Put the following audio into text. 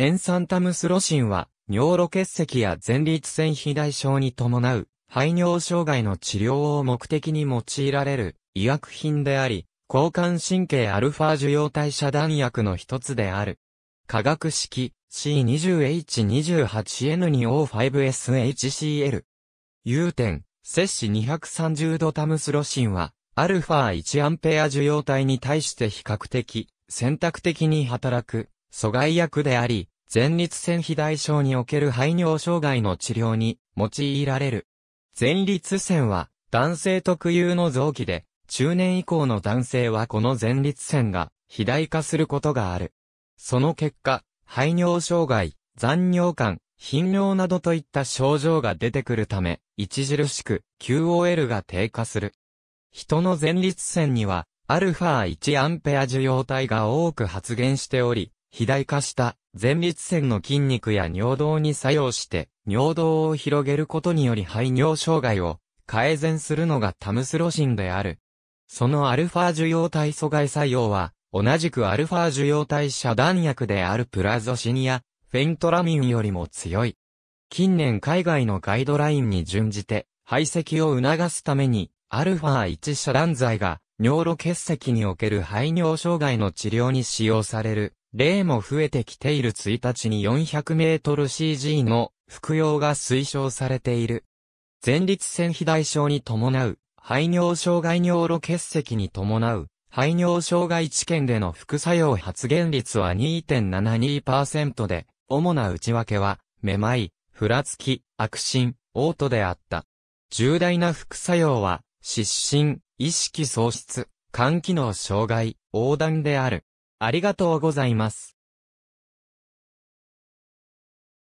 エンサンタムスロシンは、尿路結石や前立腺肥大症に伴う、排尿障害の治療を目的に用いられる医薬品であり、交換神経アルファ受容体遮断薬の一つである。化学式 C20H28N2O5SHCL。有点、摂氏230度タムスロシンは、アルファ1アンペア受容体に対して比較的、選択的に働く阻害薬であり、前立腺肥大症における排尿障害の治療に用いられる。前立腺は男性特有の臓器で、中年以降の男性はこの前立腺が肥大化することがある。その結果、排尿障害、残尿感、頻尿などといった症状が出てくるため、著しく QOL が低下する。人の前立腺には、アルファ1アンペア受容体が多く発現しており、肥大化した前立腺の筋肉や尿道に作用して、尿道を広げることにより排尿障害を改善するのがタムスロシンである。そのアルファ受容体阻害作用は、同じくアルファ受容体遮断薬であるプラゾシニやフェントラミンよりも強い。近年海外のガイドラインに準じて、排斥を促すために、アルファ1遮断剤が、尿路結石における排尿障害の治療に使用される例も増えてきている1日に 400mCG の服用が推奨されている。前立腺肥大症に伴う、排尿障害尿路結石に伴う、排尿障害治験での副作用発現率は2.72%で、主な内訳は、めまい、ふらつき、悪心、嘔吐であった。重大な副作用は、失神、意識喪失、肝機能障害、横断である。ありがとうございます。